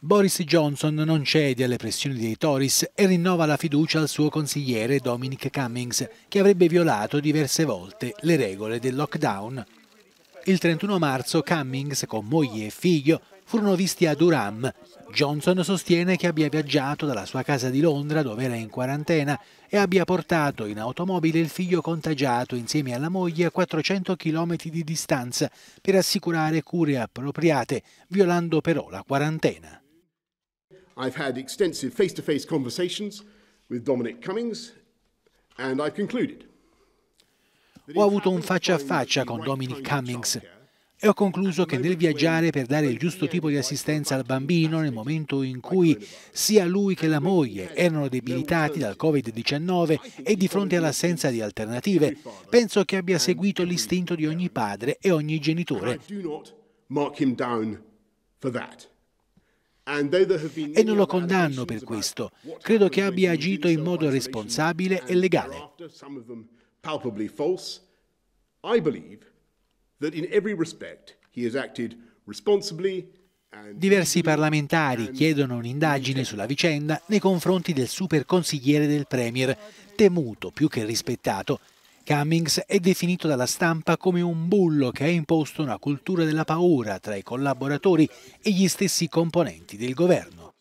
Boris Johnson non cede alle pressioni dei Tories e rinnova la fiducia al suo consigliere Dominic Cummings, che avrebbe violato diverse volte le regole del lockdown. Il 31 marzo Cummings, con moglie e figlio, furono visti a Durham. Johnson sostiene che abbia viaggiato dalla sua casa di Londra, dove era in quarantena, e abbia portato in automobile il figlio contagiato insieme alla moglie a 400 km di distanza per assicurare cure appropriate, violando però la quarantena. I've had extensive face-to-face -face conversations with Dominic Cummings and I've concluded. Ho avuto un faccia a faccia con Dominic Cummings e ho concluso che nel viaggiare per dare il giusto tipo di assistenza al bambino nel momento in cui sia lui che la moglie erano debilitati dal Covid-19 e di fronte all'assenza di alternative, penso che abbia seguito l'istinto di ogni padre e ogni genitore. Non per questo. E non lo condanno per questo. Credo che abbia agito in modo responsabile e legale. Diversi parlamentari chiedono un'indagine sulla vicenda nei confronti del super consigliere del Premier, temuto più che rispettato, Cummings è definito dalla stampa come un bullo che ha imposto una cultura della paura tra i collaboratori e gli stessi componenti del governo.